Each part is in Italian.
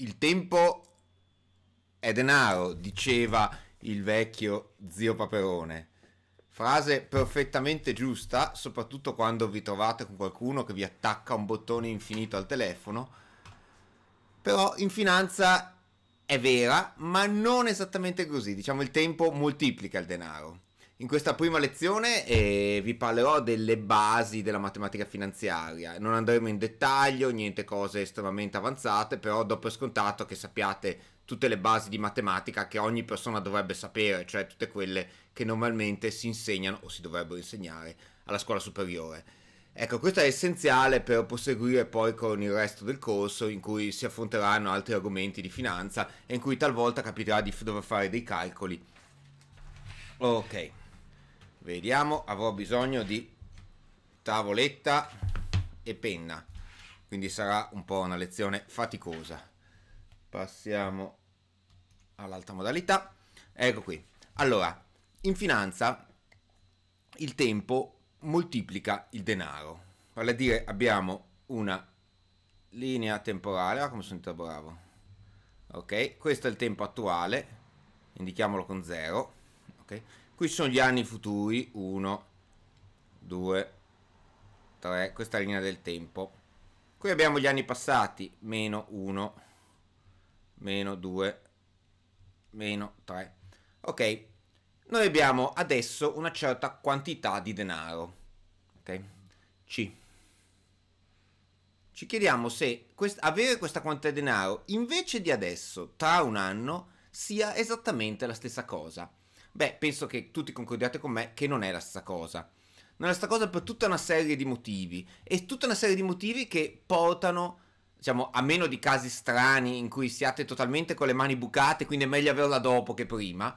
il tempo è denaro, diceva il vecchio zio Paperone. Frase perfettamente giusta, soprattutto quando vi trovate con qualcuno che vi attacca un bottone infinito al telefono. Però in finanza è vera, ma non esattamente così. Diciamo il tempo moltiplica il denaro. In questa prima lezione eh, vi parlerò delle basi della matematica finanziaria, non andremo in dettaglio, niente cose estremamente avanzate, però do per scontato che sappiate tutte le basi di matematica che ogni persona dovrebbe sapere, cioè tutte quelle che normalmente si insegnano o si dovrebbero insegnare alla scuola superiore. Ecco, questo è essenziale per proseguire poi con il resto del corso in cui si affronteranno altri argomenti di finanza e in cui talvolta capiterà di dover fare dei calcoli. Ok. Vediamo, avrò bisogno di tavoletta e penna, quindi sarà un po' una lezione faticosa. Passiamo all'altra modalità. Ecco qui. Allora, in finanza il tempo moltiplica il denaro, vale a dire abbiamo una linea temporale, ah, come sono stato bravo. Ok, questo è il tempo attuale, indichiamolo con 0, ok? Qui sono gli anni futuri, 1, 2, 3, questa linea del tempo. Qui abbiamo gli anni passati, meno 1, meno 2, meno 3. Ok, noi abbiamo adesso una certa quantità di denaro. Ok, C. Ci chiediamo se quest avere questa quantità di denaro invece di adesso, tra un anno, sia esattamente la stessa cosa. Beh, penso che tutti concordiate con me che non è la stessa cosa. Non è la stessa cosa per tutta una serie di motivi e tutta una serie di motivi che portano diciamo, a meno di casi strani in cui siate totalmente con le mani bucate, quindi è meglio averla dopo che prima,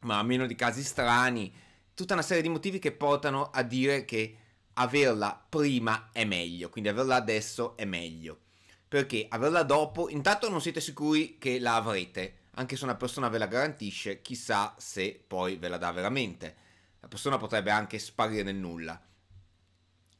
ma a meno di casi strani, tutta una serie di motivi che portano a dire che averla prima è meglio, quindi averla adesso è meglio. Perché averla dopo, intanto non siete sicuri che la avrete, anche se una persona ve la garantisce, chissà se poi ve la dà veramente. La persona potrebbe anche sparire nel nulla.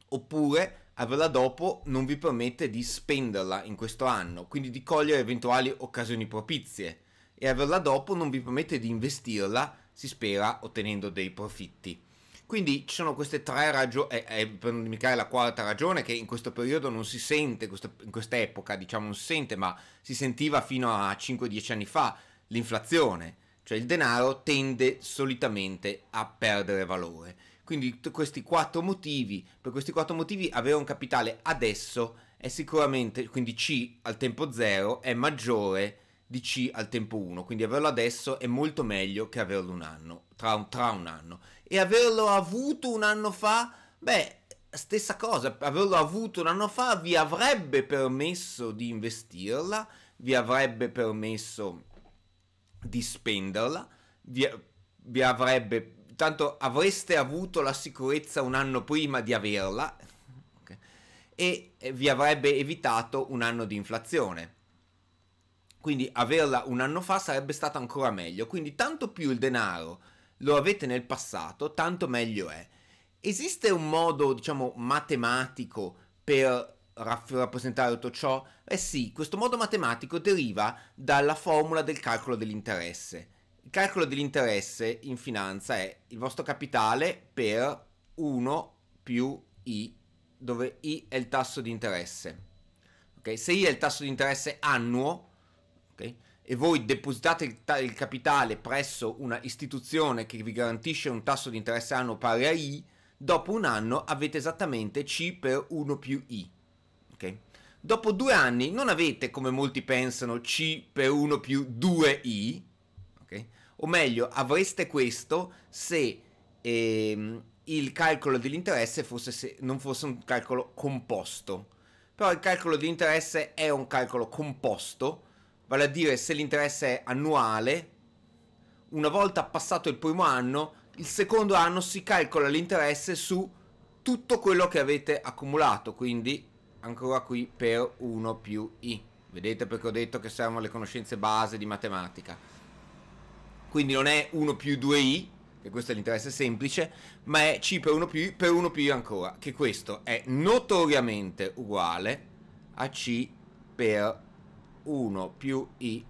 Oppure averla dopo non vi permette di spenderla in questo anno, quindi di cogliere eventuali occasioni propizie e averla dopo non vi permette di investirla, si spera, ottenendo dei profitti. Quindi ci sono queste tre ragioni, eh, eh, per non dimenticare la quarta ragione, che in questo periodo non si sente, questo, in questa epoca diciamo non si sente, ma si sentiva fino a 5-10 anni fa, l'inflazione, cioè il denaro tende solitamente a perdere valore. Quindi questi quattro motivi, per questi quattro motivi avere un capitale adesso è sicuramente, quindi C al tempo 0 è maggiore di C al tempo 1, quindi averlo adesso è molto meglio che averlo un anno, tra un, tra un anno. E averlo avuto un anno fa, beh, stessa cosa, averlo avuto un anno fa vi avrebbe permesso di investirla, vi avrebbe permesso di spenderla, vi, vi avrebbe, tanto avreste avuto la sicurezza un anno prima di averla okay, e vi avrebbe evitato un anno di inflazione. Quindi averla un anno fa sarebbe stato ancora meglio. Quindi tanto più il denaro lo avete nel passato, tanto meglio è. Esiste un modo, diciamo, matematico per rappresentare tutto ciò? Eh sì, questo modo matematico deriva dalla formula del calcolo dell'interesse. Il calcolo dell'interesse in finanza è il vostro capitale per 1 più i, dove i è il tasso di interesse. Okay? Se i è il tasso di interesse annuo, okay, e voi depositate il, il, capitale presso una istituzione che vi garantisce un tasso di interesse annuo pari a i, dopo un anno avete esattamente c per 1 più i dopo due anni non avete, come molti pensano, C per 1 più 2i, okay? o meglio, avreste questo se ehm, il calcolo dell'interesse fosse se, non fosse un calcolo composto. Però il calcolo dell'interesse è un calcolo composto, vale a dire se l'interesse è annuale, una volta passato il primo anno, il secondo anno si calcola l'interesse su tutto quello che avete accumulato, quindi ancora qui per 1 più i. Vedete perché ho detto che servono le conoscenze base di matematica. Quindi non è 1 più 2i, che questo è l'interesse semplice, ma è c per 1 più i per 1 più i ancora, che questo è notoriamente uguale a c per 1 più i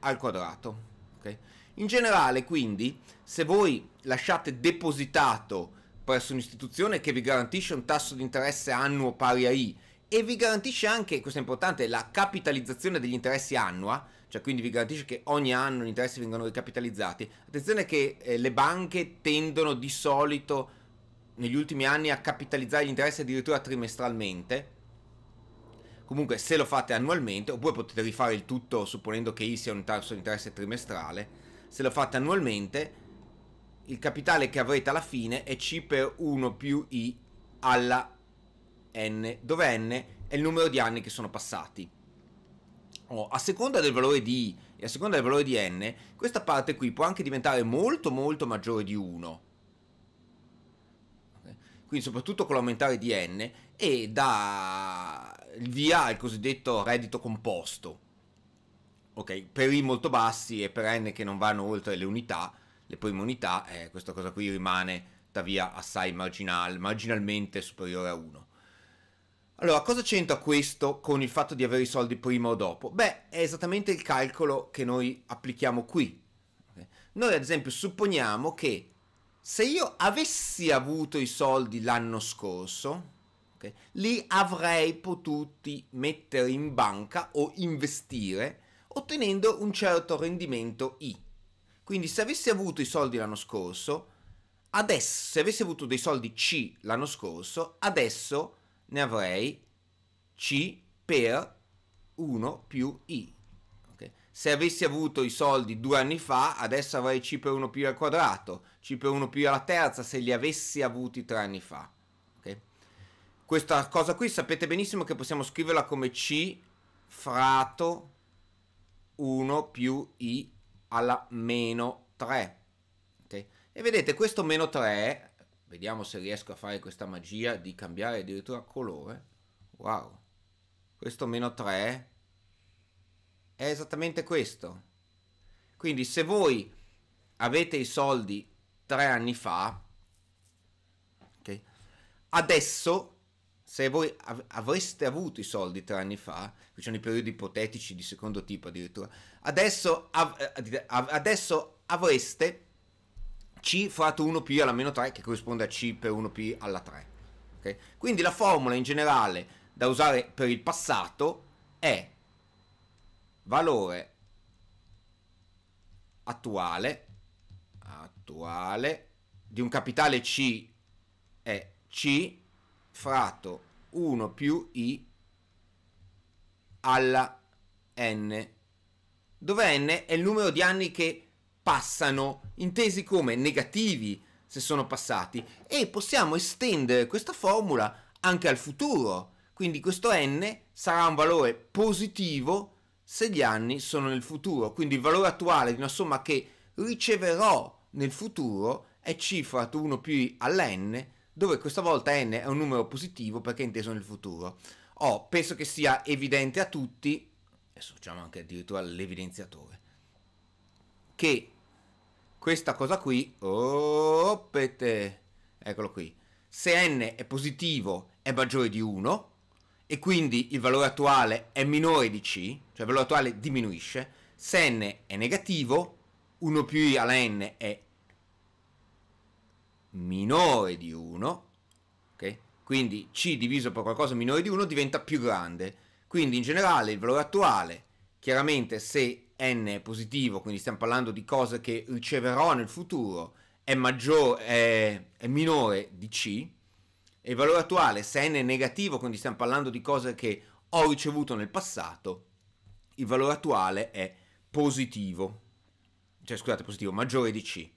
al quadrato. Okay? In generale, quindi, se voi lasciate depositato presso un'istituzione che vi garantisce un tasso di interesse annuo pari a I e vi garantisce anche, questo è importante, la capitalizzazione degli interessi annua, cioè quindi vi garantisce che ogni anno gli interessi vengano ricapitalizzati. Attenzione che eh, le banche tendono di solito negli ultimi anni a capitalizzare gli interessi addirittura trimestralmente. Comunque se lo fate annualmente, oppure potete rifare il tutto supponendo che I sia un tasso di interesse trimestrale, se lo fate annualmente il capitale che avrete alla fine è C per 1 più I alla N, dove N è il numero di anni che sono passati. Oh, a seconda del valore di I e a seconda del valore di N, questa parte qui può anche diventare molto molto maggiore di 1. Quindi soprattutto con l'aumentare di N e da via al cosiddetto reddito composto. Ok, per I molto bassi e per N che non vanno oltre le unità, le proimonità, eh, questa cosa qui rimane tuttavia assai marginale, marginalmente superiore a 1. Allora, cosa c'entra questo con il fatto di avere i soldi prima o dopo? Beh, è esattamente il calcolo che noi applichiamo qui. Noi, ad esempio, supponiamo che se io avessi avuto i soldi l'anno scorso, okay, li avrei potuti mettere in banca o investire ottenendo un certo rendimento I. Quindi se avessi avuto i soldi l'anno scorso, adesso, se avessi avuto dei soldi C l'anno scorso, adesso ne avrei C per 1 più I. Okay? Se avessi avuto i soldi due anni fa, adesso avrei C per 1 più I al quadrato, C per 1 più I alla terza se li avessi avuti tre anni fa. Okay? Questa cosa qui sapete benissimo che possiamo scriverla come C fratto 1 più I alla meno 3. Okay? E vedete questo meno 3, vediamo se riesco a fare questa magia di cambiare addirittura colore. Wow, questo meno 3 è esattamente questo. Quindi se voi avete i soldi tre anni fa, okay, adesso se voi av- avreste avuto i soldi tre anni fa, che sono i periodi ipotetici di secondo tipo addirittura, adesso, av- eh, av- adesso avreste C fratto 1P alla meno 3 che corrisponde a C per 1P alla 3. Okay? Quindi la formula in generale da usare per il passato è valore attuale, attuale di un capitale C è C fratto 1 più i alla n, dove n è il numero di anni che passano, intesi come negativi se sono passati, e possiamo estendere questa formula anche al futuro. Quindi questo n sarà un valore positivo se gli anni sono nel futuro. Quindi il valore attuale di una somma che riceverò nel futuro è cifra 1 più i alla n dove questa volta n è un numero positivo perché è inteso nel futuro. Oh, penso che sia evidente a tutti, adesso facciamo anche addirittura l'evidenziatore, che questa cosa qui, oh, eccolo qui, se n è positivo è maggiore di 1 e quindi il valore attuale è minore di c, cioè il valore attuale diminuisce, se n è negativo, 1 più i alla n è minore di 1, okay? quindi C diviso per qualcosa minore di 1 diventa più grande, quindi in generale il valore attuale, chiaramente se n è positivo, quindi stiamo parlando di cose che riceverò nel futuro, è, maggiore, è, è minore di C, e il valore attuale, se n è negativo, quindi stiamo parlando di cose che ho ricevuto nel passato, il valore attuale è positivo, cioè scusate positivo, maggiore di C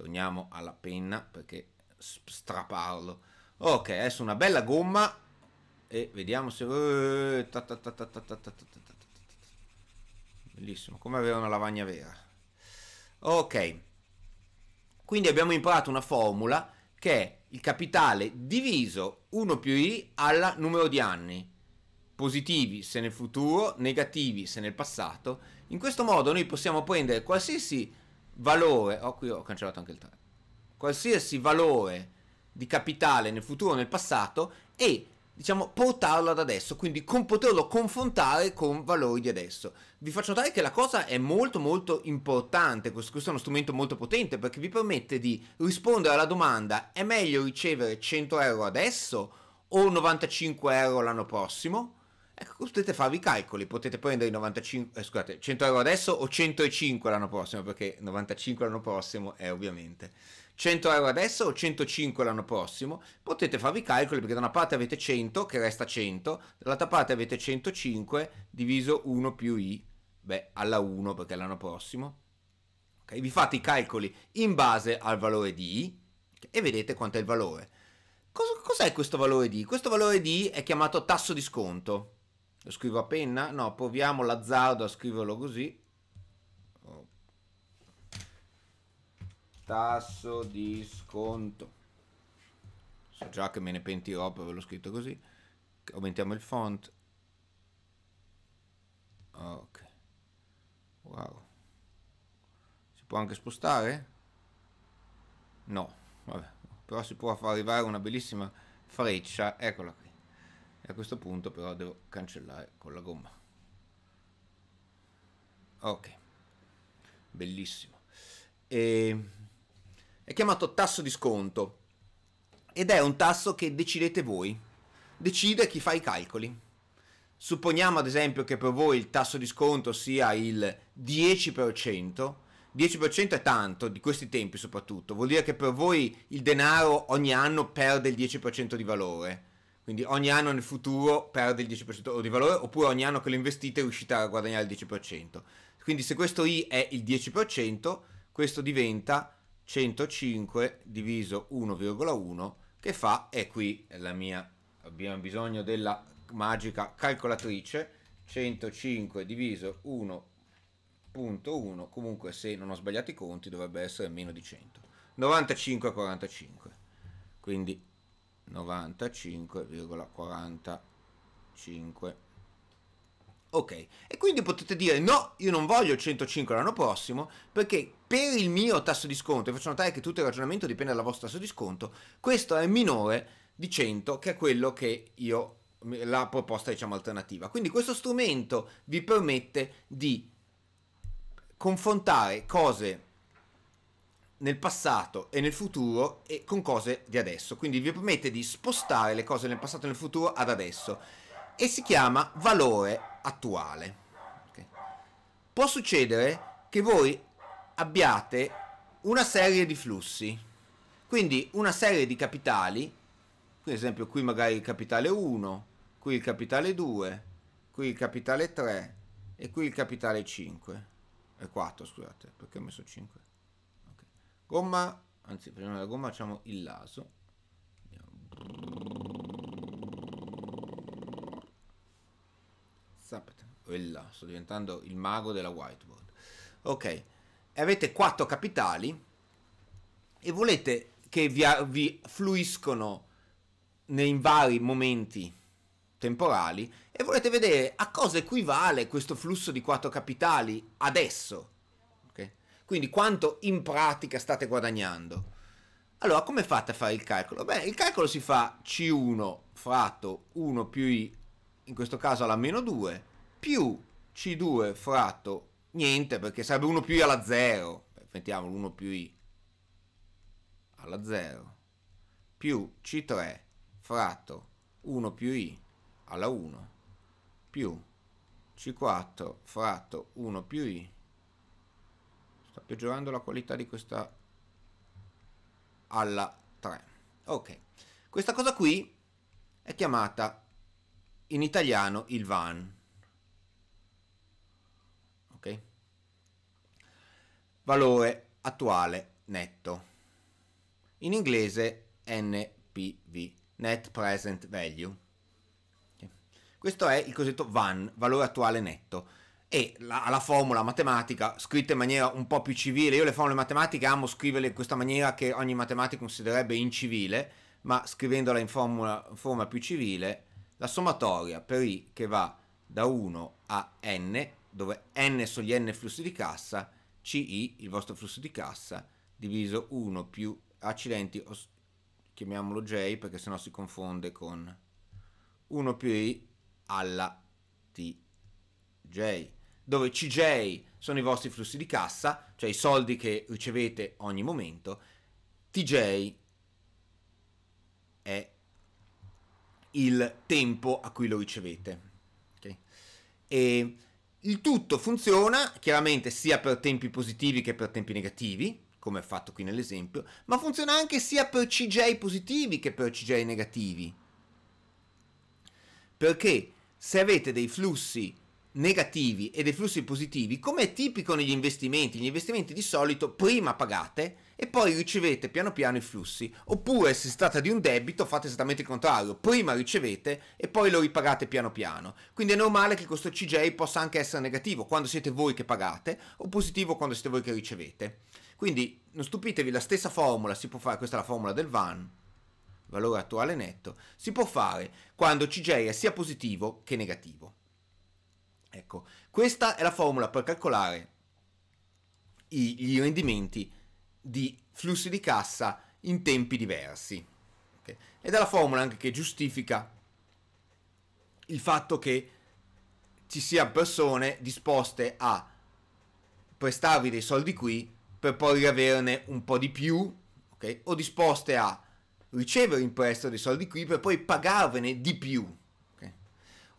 torniamo alla penna perché straparlo ok adesso una bella gomma e vediamo se bellissimo come avere una lavagna vera ok quindi abbiamo imparato una formula che è il capitale diviso 1 più i alla numero di anni positivi se nel futuro negativi se nel passato in questo modo noi possiamo prendere qualsiasi valore, oh qui ho cancellato anche il 3, qualsiasi valore di capitale nel futuro o nel passato e diciamo portarlo ad adesso, quindi con, poterlo confrontare con valori di adesso. Vi faccio notare che la cosa è molto molto importante, questo, questo è uno strumento molto potente perché vi permette di rispondere alla domanda è meglio ricevere 100 euro adesso o 95 euro l'anno prossimo? Ecco, potete farvi i calcoli, potete prendere 95, eh, scusate, 100 euro adesso o 105 l'anno prossimo, perché 95 l'anno prossimo è ovviamente 100 euro adesso o 105 l'anno prossimo, potete farvi i calcoli perché da una parte avete 100 che resta 100, dall'altra parte avete 105 diviso 1 più i, beh alla 1 perché è l'anno prossimo, ok? vi fate i calcoli in base al valore di i e vedete quanto è il valore. cos'è questo valore di? i? Questo valore di i è chiamato tasso di sconto lo scrivo a penna? No, proviamo l'azzardo a scriverlo così. Tasso di sconto. So già che me ne pentirò per averlo scritto così. Aumentiamo il font. Ok. Wow. Si può anche spostare? No, vabbè. Però si può far arrivare una bellissima freccia. Eccola qui a questo punto però devo cancellare con la gomma ok bellissimo e... Ehm, è chiamato tasso di sconto ed è un tasso che decidete voi decide chi fa i calcoli supponiamo ad esempio che per voi il tasso di sconto sia il 10% 10% è tanto di questi tempi soprattutto, vuol dire che per voi il denaro ogni anno perde il 10% di valore quindi ogni anno nel futuro perde il 10% di valore, oppure ogni anno che lo investite riuscite a guadagnare il 10%. Quindi se questo I è il 10%, questo diventa 105 diviso 1,1 che fa, è qui la mia, abbiamo bisogno della magica calcolatrice, 105 diviso 1.1, comunque se non ho sbagliato i conti dovrebbe essere meno di 100. 95,45. Quindi 95,45. Ok, e quindi potete dire no, io non voglio il 105 l'anno prossimo perché per il mio tasso di sconto, e faccio notare che tutto il ragionamento dipende dal vostro tasso di sconto, questo è minore di 100 che è quello che io, la proposta diciamo alternativa. Quindi questo strumento vi permette di confrontare cose nel passato e nel futuro e con cose di adesso. Quindi vi permette di spostare le cose nel passato e nel futuro ad adesso. E si chiama valore attuale. Okay. Può succedere che voi abbiate una serie di flussi, quindi una serie di capitali, per esempio qui magari il capitale 1, qui il capitale 2, qui il capitale 3 e qui il capitale 5 e 4, scusate, perché ho messo 5? gomma, anzi prima della gomma facciamo il laso. Zapata, là, sto diventando il mago della whiteboard. Ok, e avete quattro capitali e volete che vi, vi fluiscono nei vari momenti temporali e volete vedere a cosa equivale questo flusso di quattro capitali adesso quindi quanto in pratica state guadagnando? Allora, come fate a fare il calcolo? Beh, il calcolo si fa C1 fratto 1 più I, in questo caso alla meno 2, più C2 fratto niente, perché sarebbe 1 più I alla 0. Mettiamo 1 più I alla 0, più C3 fratto 1 più I alla 1, più C4 fratto 1 più I sta peggiorando la qualità di questa alla 3 ok questa cosa qui è chiamata in italiano il van ok valore attuale netto in inglese NPV net present value questo è il cosiddetto van valore attuale netto e la, la, formula matematica scritta in maniera un po' più civile. Io le formule matematiche amo scriverle in questa maniera che ogni matematico considererebbe incivile, ma scrivendola in, formula, in forma più civile, la sommatoria per i che va da 1 a n, dove n sono gli n flussi di cassa, ci, il vostro flusso di cassa, diviso 1 più accidenti, chiamiamolo J perché sennò si confonde con 1 più i alla t j dove CJ sono i vostri flussi di cassa, cioè i soldi che ricevete ogni momento, TJ è il tempo a cui lo ricevete. Okay? E il tutto funziona chiaramente sia per tempi positivi che per tempi negativi, come è fatto qui nell'esempio, ma funziona anche sia per CJ positivi che per CJ negativi. Perché se avete dei flussi negativi e dei flussi positivi, come è tipico negli investimenti, gli investimenti di solito prima pagate e poi ricevete piano piano i flussi, oppure se si tratta di un debito fate esattamente il contrario, prima ricevete e poi lo ripagate piano piano. Quindi è normale che questo CJ possa anche essere negativo quando siete voi che pagate o positivo quando siete voi che ricevete. Quindi non stupitevi, la stessa formula si può fare, questa è la formula del VAN, valore attuale netto, si può fare quando CJ è sia positivo che negativo. Ecco, questa è la formula per calcolare i, i rendimenti di flussi di cassa in tempi diversi. Okay? Ed è la formula anche che giustifica il fatto che ci siano persone disposte a prestarvi dei soldi qui per poi riaverne un po' di più, okay? o disposte a ricevere in prestito dei soldi qui per poi pagarvene di più.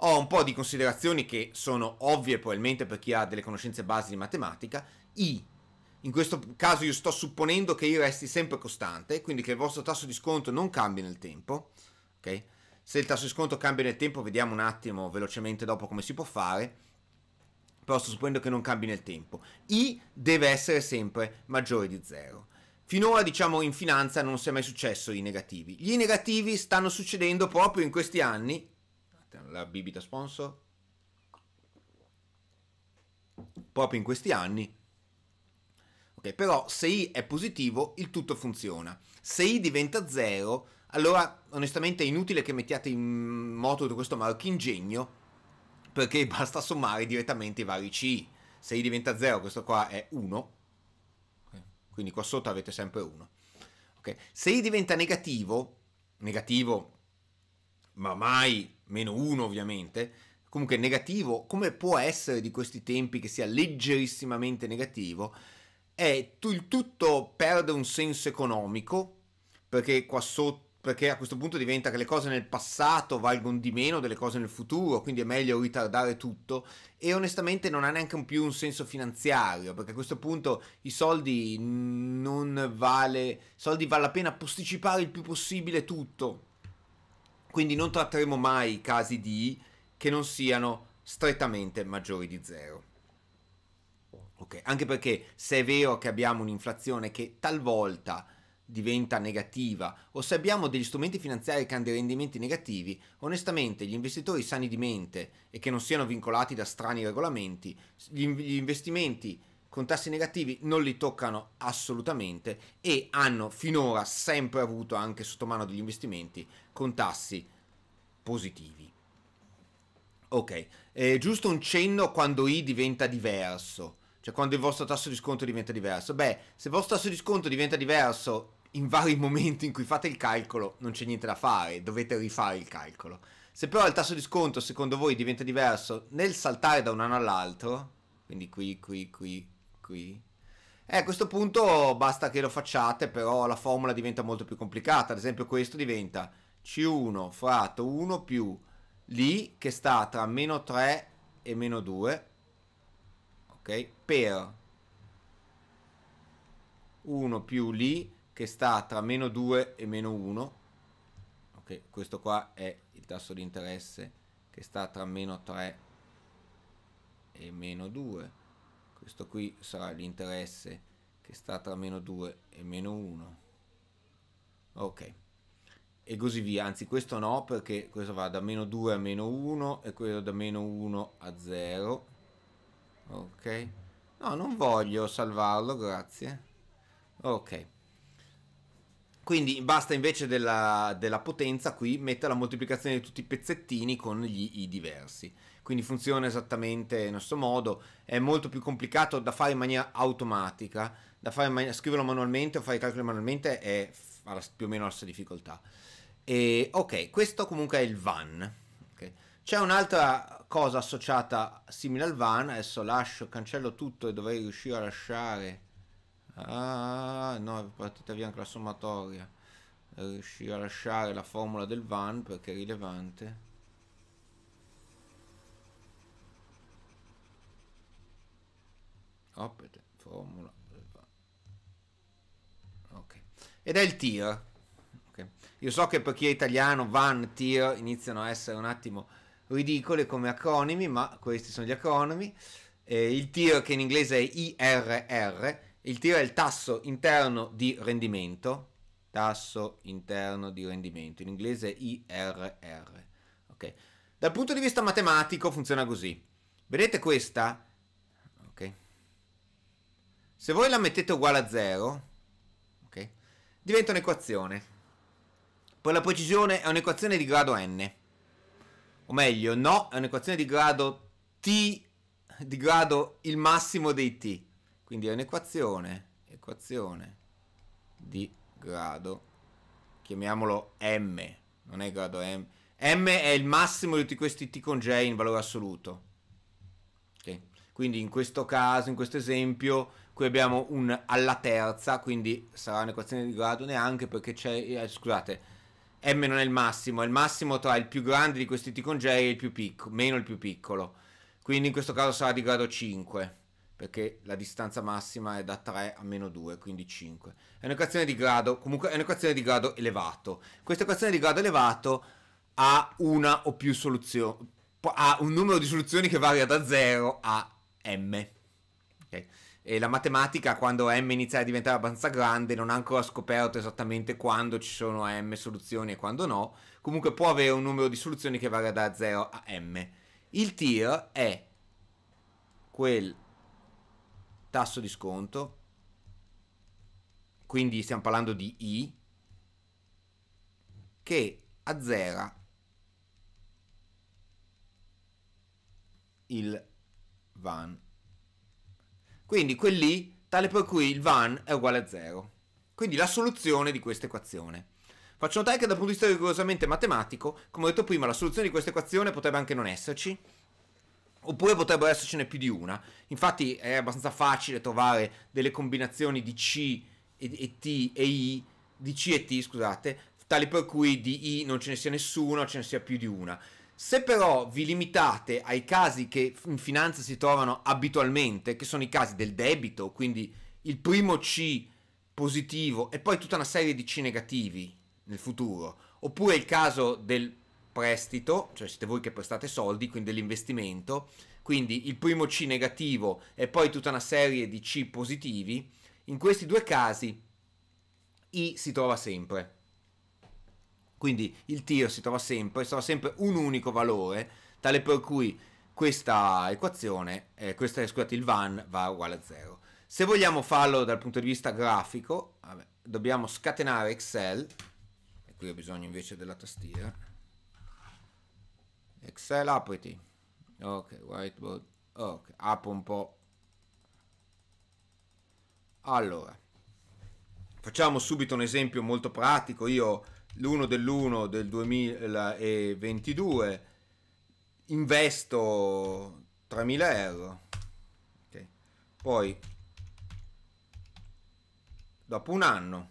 Ho un po' di considerazioni che sono ovvie probabilmente per chi ha delle conoscenze basi di matematica. I. In questo caso io sto supponendo che I resti sempre costante, quindi che il vostro tasso di sconto non cambi nel tempo. Okay? Se il tasso di sconto cambia nel tempo, vediamo un attimo velocemente dopo come si può fare. Però sto supponendo che non cambi nel tempo. I deve essere sempre maggiore di 0. Finora, diciamo, in finanza non si è mai successo i negativi. Gli negativi stanno succedendo proprio in questi anni la bibita sponsor. Proprio in questi anni. Ok, però se I è positivo, il tutto funziona. Se I diventa 0, allora onestamente è inutile che mettiate in moto tutto questo marchingegno, perché basta sommare direttamente i vari CI. Se I diventa 0, questo qua è 1, quindi qua sotto avete sempre 1. Okay. Se I diventa negativo, negativo ma mai meno 1 ovviamente, comunque negativo, come può essere di questi tempi che sia leggerissimamente negativo, è il tutto perde un senso economico, perché qua sotto perché a questo punto diventa che le cose nel passato valgono di meno delle cose nel futuro, quindi è meglio ritardare tutto e onestamente non ha neanche più un senso finanziario, perché a questo punto i soldi non vale, i soldi vale la pena posticipare il più possibile tutto, quindi non tratteremo mai casi di che non siano strettamente maggiori di zero. Okay. Anche perché se è vero che abbiamo un'inflazione che talvolta diventa negativa o se abbiamo degli strumenti finanziari che hanno dei rendimenti negativi, onestamente gli investitori sani di mente e che non siano vincolati da strani regolamenti, gli investimenti con tassi negativi non li toccano assolutamente e hanno finora sempre avuto anche sotto mano degli investimenti con tassi positivi. Ok, eh, giusto un cenno quando I diventa diverso, cioè quando il vostro tasso di sconto diventa diverso. Beh, se il vostro tasso di sconto diventa diverso in vari momenti in cui fate il calcolo, non c'è niente da fare, dovete rifare il calcolo. Se però il tasso di sconto secondo voi diventa diverso nel saltare da un anno all'altro, quindi qui, qui, qui, qui. E eh, a questo punto basta che lo facciate, però la formula diventa molto più complicata. Ad esempio questo diventa C1 fratto 1 più lì che sta tra meno 3 e meno 2, ok, per 1 più lì che sta tra meno 2 e meno 1, ok, questo qua è il tasso di interesse che sta tra meno 3 e meno 2 questo qui sarà l'interesse che sta tra meno 2 e meno 1 ok e così via anzi questo no perché questo va da meno 2 a meno 1 e quello da meno 1 a 0 ok no non voglio salvarlo grazie ok quindi basta invece della, della potenza qui mettere la moltiplicazione di tutti i pezzettini con gli i diversi quindi funziona esattamente in questo modo, è molto più complicato da fare in maniera automatica, da fare man- scriverlo manualmente o fare i calcoli manualmente è più o meno la stessa difficoltà. E, ok, questo comunque è il van. Okay. C'è un'altra cosa associata simile al van, adesso lascio, cancello tutto e dovrei riuscire a lasciare... Ah, no, è partita via anche la sommatoria. Riuscire a lasciare la formula del van perché è rilevante. Opete, formula. Ok. Ed è il tir. Okay. Io so che per chi è italiano van, tir iniziano a essere un attimo ridicole come acronimi, ma questi sono gli acronimi. Eh, il tir che in inglese è IRR, il tir è il tasso interno di rendimento, tasso interno di rendimento, in inglese IRR. Okay. Dal punto di vista matematico funziona così. Vedete questa? Se voi la mettete uguale a 0, okay, diventa un'equazione. Per la precisione è un'equazione di grado n. O meglio, no, è un'equazione di grado t, di grado il massimo dei t. Quindi è un'equazione, equazione di grado, chiamiamolo m, non è grado m. m è il massimo di tutti questi t con j in valore assoluto. Okay. Quindi in questo caso, in questo esempio, Qui abbiamo un alla terza, quindi sarà un'equazione di grado neanche perché c'è... Eh, scusate, m non è il massimo, è il massimo tra il più grande di questi t congei e il più piccolo, meno il più piccolo. Quindi in questo caso sarà di grado 5, perché la distanza massima è da 3 a meno 2, quindi 5. È un'equazione di grado, comunque è un'equazione di grado elevato. Questa equazione di grado elevato ha una o più soluzioni, ha un numero di soluzioni che varia da 0 a m. Okay. E la matematica, quando m inizia a diventare abbastanza grande, non ha ancora scoperto esattamente quando ci sono m soluzioni e quando no. Comunque può avere un numero di soluzioni che varia da 0 a m. Il tir è quel tasso di sconto, quindi stiamo parlando di i, che azzera il van quindi quel lì, tale per cui il van è uguale a 0. Quindi la soluzione di questa equazione. Faccio notare che dal punto di vista rigorosamente matematico, come ho detto prima, la soluzione di questa equazione potrebbe anche non esserci, Oppure potrebbero essercene più di una. Infatti è abbastanza facile trovare delle combinazioni di C e, e, T e I, di C e T, scusate, tali per cui di I non ce ne sia nessuna, ce ne sia più di una. Se però vi limitate ai casi che in finanza si trovano abitualmente, che sono i casi del debito, quindi il primo C positivo e poi tutta una serie di C negativi nel futuro, oppure il caso del prestito, cioè siete voi che prestate soldi, quindi dell'investimento, quindi il primo C negativo e poi tutta una serie di C positivi, in questi due casi I si trova sempre. Quindi il tiro si trova sempre, sarà sempre un unico valore, tale per cui questa equazione, eh, questa, scusate, il van va uguale a 0. Se vogliamo farlo dal punto di vista grafico, vabbè, dobbiamo scatenare Excel, e qui ho bisogno invece della tastiera. Excel apriti. Ok, whiteboard. Ok, apro un po'. Allora, facciamo subito un esempio molto pratico. Io l'1 dell'1 del 2022 investo 3.000 euro okay. poi dopo un anno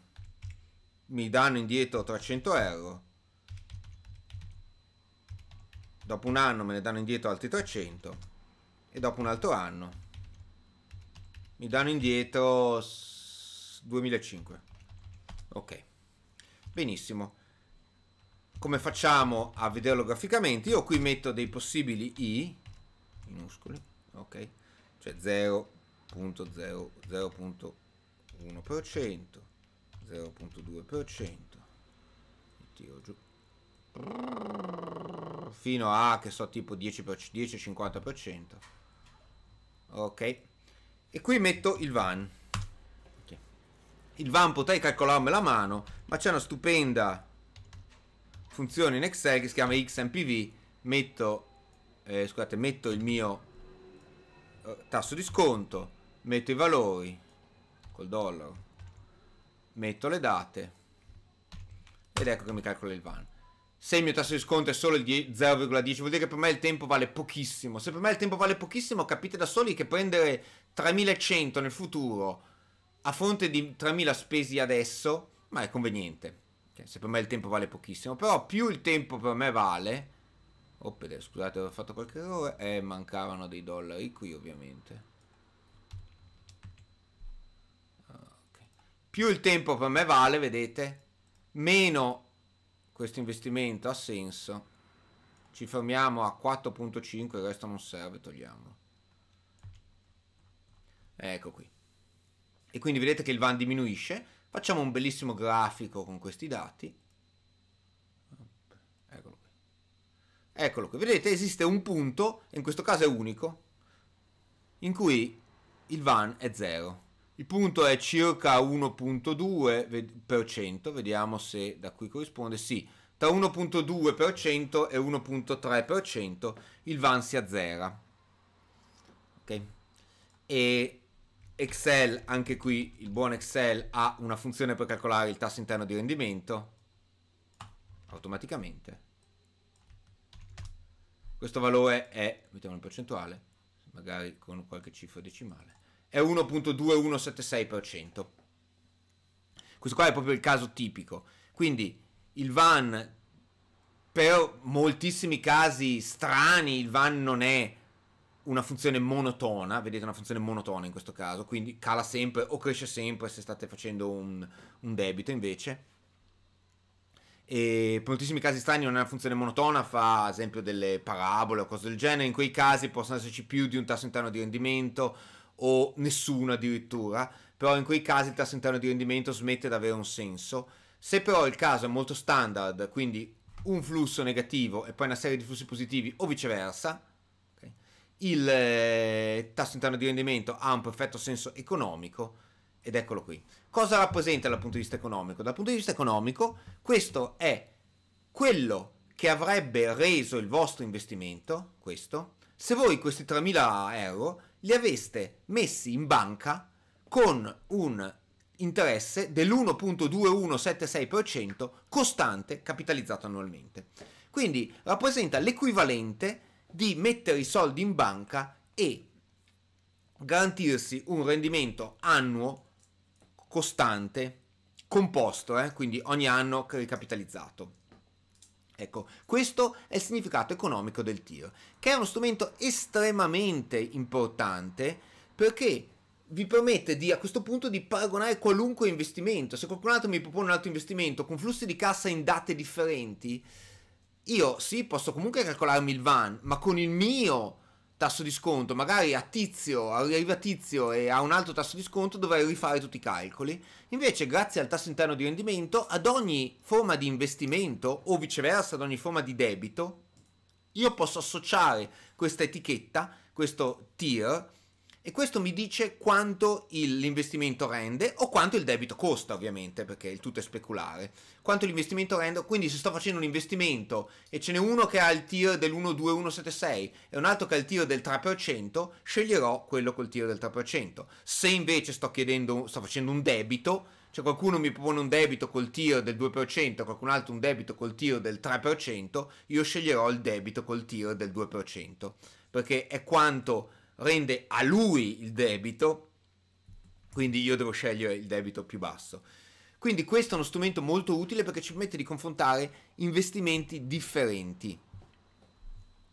mi danno indietro 300 euro dopo un anno me ne danno indietro altri 300 e dopo un altro anno mi danno indietro 2005 ok Benissimo. Come facciamo a vederlo graficamente? Io qui metto dei possibili i minuscoli, ok? Cioè 0.0, 0.1%, 0.2%, tiro giù, fino a che so tipo 10-50%, ok? E qui metto il van, il van potrei calcolarmela a mano, ma c'è una stupenda funzione in Excel che si chiama XMPV, metto, eh, scusate, metto il mio eh, tasso di sconto, metto i valori col dollaro, metto le date ed ecco che mi calcola il van. Se il mio tasso di sconto è solo il 0,10 vuol dire che per me il tempo vale pochissimo. Se per me il tempo vale pochissimo capite da soli che prendere 3100 nel futuro a fronte di 3.000 spesi adesso, ma è conveniente. Cioè, se per me il tempo vale pochissimo, però più il tempo per me vale... Oh, scusate, ho fatto qualche errore. Eh, mancavano dei dollari qui, ovviamente. Okay. Più il tempo per me vale, vedete, meno questo investimento ha senso. Ci fermiamo a 4.5, il resto non serve, togliamolo. Ecco qui e quindi vedete che il van diminuisce. Facciamo un bellissimo grafico con questi dati. Eccolo qui. Eccolo qui. Vedete esiste un punto, in questo caso è unico, in cui il van è 0. Il punto è circa 1.2%, vediamo se da qui corrisponde, sì, tra 1.2% e 1.3% il van si azzera. Ok? E Excel, anche qui il buon Excel ha una funzione per calcolare il tasso interno di rendimento automaticamente. Questo valore è, mettiamo in percentuale, magari con qualche cifra decimale, è 1.2176%. Questo qua è proprio il caso tipico. Quindi il van, per moltissimi casi strani, il van non è una funzione monotona, vedete una funzione monotona in questo caso, quindi cala sempre o cresce sempre se state facendo un, un debito invece. E per moltissimi casi strani non è una funzione monotona, fa ad esempio delle parabole o cose del genere, in quei casi possono esserci più di un tasso interno di rendimento o nessuno addirittura, però in quei casi il tasso interno di rendimento smette di avere un senso. Se però il caso è molto standard, quindi un flusso negativo e poi una serie di flussi positivi o viceversa, il eh, tasso interno di rendimento ha un perfetto senso economico ed eccolo qui. Cosa rappresenta dal punto di vista economico? Dal punto di vista economico questo è quello che avrebbe reso il vostro investimento, questo, se voi questi 3.000 euro li aveste messi in banca con un interesse dell'1.2176% costante capitalizzato annualmente. Quindi rappresenta l'equivalente di mettere i soldi in banca e garantirsi un rendimento annuo costante, composto, eh? quindi ogni anno ricapitalizzato. Ecco, questo è il significato economico del TIR, che è uno strumento estremamente importante perché vi permette di, a questo punto di paragonare qualunque investimento. Se qualcun altro mi propone un altro investimento con flussi di cassa in date differenti, io sì posso comunque calcolarmi il van, ma con il mio tasso di sconto, magari a tizio, arriva tizio e ha un altro tasso di sconto, dovrei rifare tutti i calcoli. Invece, grazie al tasso interno di rendimento, ad ogni forma di investimento o viceversa, ad ogni forma di debito, io posso associare questa etichetta, questo tier, e questo mi dice quanto il, l'investimento rende o quanto il debito costa ovviamente perché il tutto è speculare quanto l'investimento rende quindi se sto facendo un investimento e ce n'è uno che ha il tir dell'12176 e un altro che ha il tir del 3% sceglierò quello col tir del 3% se invece sto chiedendo sto facendo un debito cioè qualcuno mi propone un debito col tir del 2%, qualcun altro un debito col tir del 3%, io sceglierò il debito col tir del 2%, perché è quanto rende a lui il debito, quindi io devo scegliere il debito più basso. Quindi questo è uno strumento molto utile perché ci permette di confrontare investimenti differenti.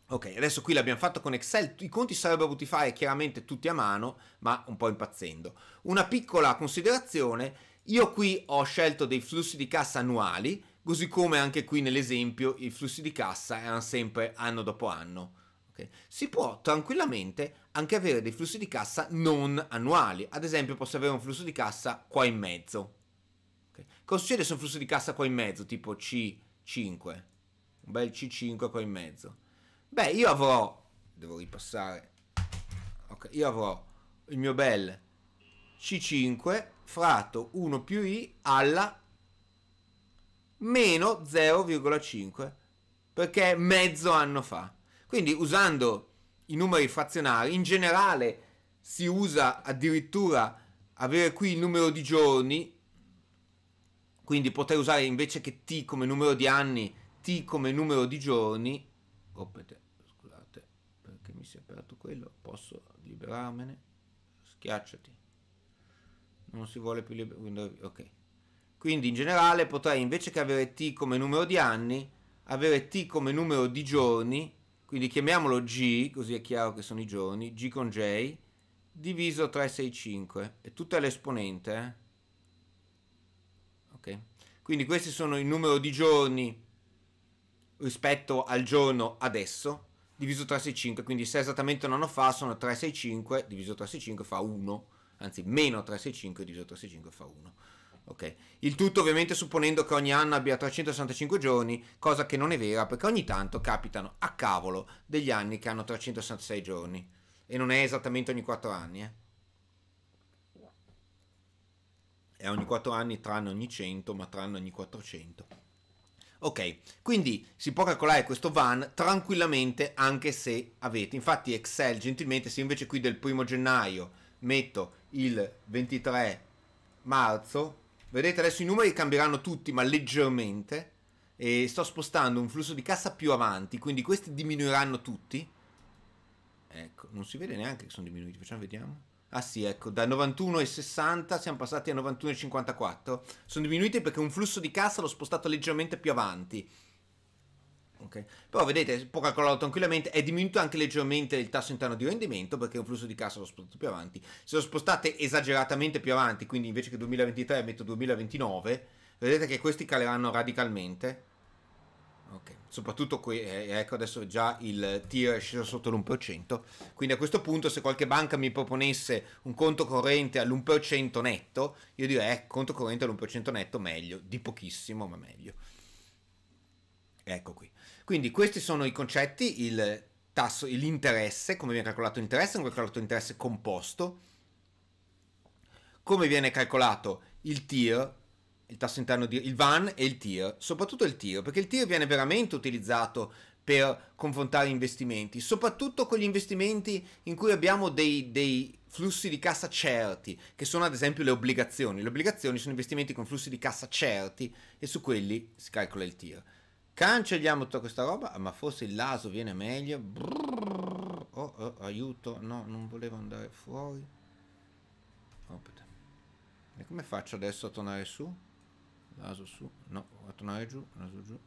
Ok, adesso qui l'abbiamo fatto con Excel, i conti sarebbero potuti fare chiaramente tutti a mano, ma un po' impazzendo. Una piccola considerazione, io qui ho scelto dei flussi di cassa annuali, così come anche qui nell'esempio i flussi di cassa erano sempre anno dopo anno epoche. Si può tranquillamente anche avere dei flussi di cassa non annuali, ad esempio posso avere un flusso di cassa qua in mezzo. Okay. Cosa succede se un flusso di cassa qua in mezzo, tipo C5? Un bel C5 qua in mezzo. Beh, io avrò, devo ripassare, okay, io avrò il mio bel C5 fratto 1 più I alla meno 0,5 perché mezzo anno fa. Quindi usando i numeri frazionari, in generale si usa addirittura avere qui il numero di giorni, quindi poter usare invece che t come numero di anni, t come numero di giorni. Oh, scusate, perché mi si è aperto quello? Posso liberarmene? Schiacciati. Non si vuole più liberare. Ok. Quindi in generale potrei invece che avere t come numero di anni, avere t come numero di giorni quindi chiamiamolo G, così è chiaro che sono i giorni, G con J, diviso 365, è tutta l'esponente. Eh? Ok? Quindi questi sono il numero di giorni rispetto al giorno adesso, diviso 365, quindi se esattamente un anno fa sono 365, diviso 365 fa 1, anzi meno 365 diviso 365 fa 1. Okay. Il tutto ovviamente supponendo che ogni anno abbia 365 giorni, cosa che non è vera perché ogni tanto capitano a cavolo degli anni che hanno 366 giorni e non è esattamente ogni 4 anni. Eh. È ogni 4 anni tranne ogni 100 ma tranne ogni 400. Ok, quindi si può calcolare questo van tranquillamente anche se avete. Infatti Excel gentilmente se invece qui del primo gennaio metto il 23 marzo Vedete adesso i numeri cambieranno tutti, ma leggermente. E sto spostando un flusso di cassa più avanti, quindi questi diminuiranno tutti. Ecco, non si vede neanche che sono diminuiti, facciamo vediamo. Ah sì, ecco, da 91,60 siamo passati a 91,54. Sono diminuiti perché un flusso di cassa l'ho spostato leggermente più avanti. Okay. Però vedete, può calcolarlo tranquillamente, è diminuito anche leggermente il tasso interno di rendimento perché un flusso di cassa lo spostato più avanti. Se lo spostate esageratamente più avanti, quindi invece che 2023 metto 2029, vedete che questi caleranno radicalmente. Ok, soprattutto qui, eh, ecco adesso già il TIR è sceso sotto l'1%, quindi a questo punto se qualche banca mi proponesse un conto corrente all'1% netto, io direi eh, conto corrente all'1% netto meglio, di pochissimo ma meglio. Ecco qui. Quindi questi sono i concetti, il tasso, l'interesse, come viene calcolato l'interesse, un calcolato interesse composto, come viene calcolato il TIR, il tasso interno di il VAN e il TIR, soprattutto il TIR, perché il TIR viene veramente utilizzato per confrontare investimenti, soprattutto con gli investimenti in cui abbiamo dei, dei flussi di cassa certi, che sono ad esempio le obbligazioni. Le obbligazioni sono investimenti con flussi di cassa certi e su quelli si calcola il TIR cancelliamo tutta questa roba ma forse il laso viene meglio oh, oh, aiuto no non volevo andare fuori oh, e come faccio adesso a tornare su laso su no a tornare giù laso giù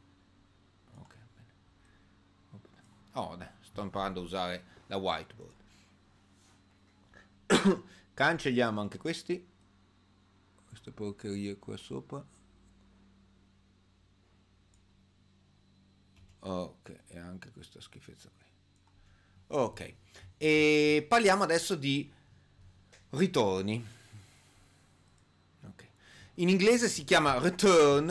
ok bene oh dai oh, sto imparando a usare la whiteboard cancelliamo anche questi queste porcherie qua sopra Ok, e anche questa schifezza qui. Ok, e parliamo adesso di ritorni. Okay. In inglese si chiama return,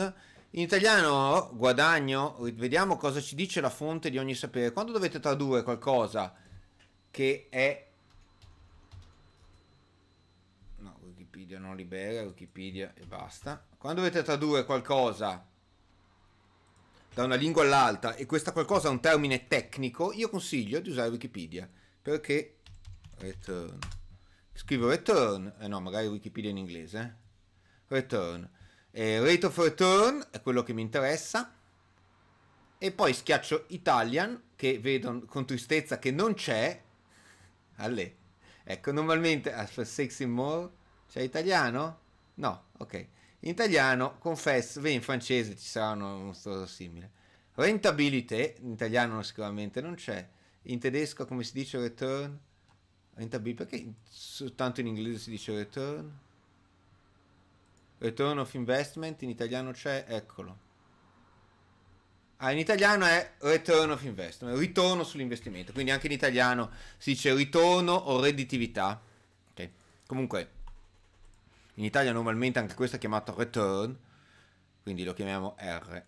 in italiano guadagno, vediamo cosa ci dice la fonte di ogni sapere. Quando dovete tradurre qualcosa che è... No, Wikipedia non libera, Wikipedia e basta. Quando dovete tradurre qualcosa da una lingua all'altra e questa qualcosa è un termine tecnico, io consiglio di usare Wikipedia perché return. Scrivo return, eh no, magari Wikipedia in inglese. Eh. Return. Eh, rate of return è quello che mi interessa. E poi schiaccio Italian, che vedo con tristezza che non c'è. Allè. Ecco, normalmente, as ah, sexy more, c'è italiano? No, ok. In italiano, confess, beh, in francese ci sarà uno storia simile. Rentabilité, in italiano sicuramente non c'è. In tedesco come si dice return? Rentabilità, perché soltanto in inglese si dice return? Return of investment, in italiano c'è, eccolo. Ah, in italiano è return of investment, ritorno sull'investimento, quindi anche in italiano si dice ritorno o redditività. Ok, comunque in Italia normalmente anche questo è chiamato return, quindi lo chiamiamo R.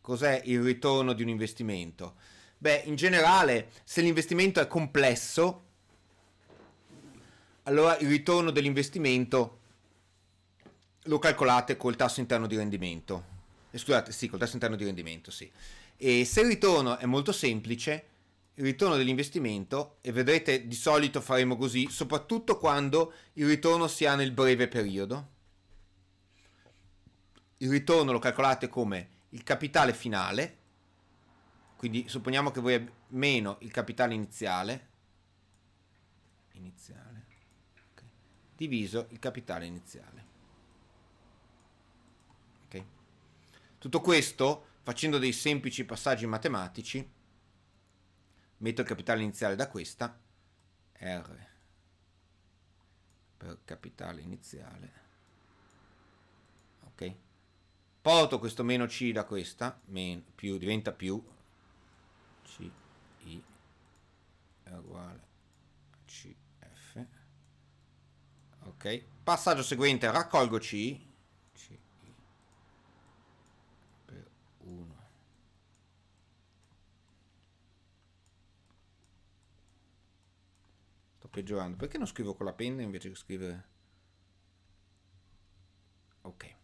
Cos'è il ritorno di un investimento? Beh, in generale, se l'investimento è complesso, allora il ritorno dell'investimento lo calcolate col tasso interno di rendimento. Eh, scusate, sì, col tasso interno di rendimento, sì. E se il ritorno è molto semplice, il ritorno dell'investimento e vedrete di solito faremo così, soprattutto quando il ritorno si ha nel breve periodo. Il ritorno lo calcolate come il capitale finale, quindi supponiamo che voi abbiate meno il capitale iniziale, iniziale okay, diviso il capitale iniziale. Okay. Tutto questo facendo dei semplici passaggi matematici metto il capitale iniziale da questa R per capitale iniziale ok porto questo meno C da questa meno, più, diventa più C I è uguale a CF ok passaggio seguente raccolgo C peggiorando. Perché non scrivo con la penna invece che scrivere? Ok.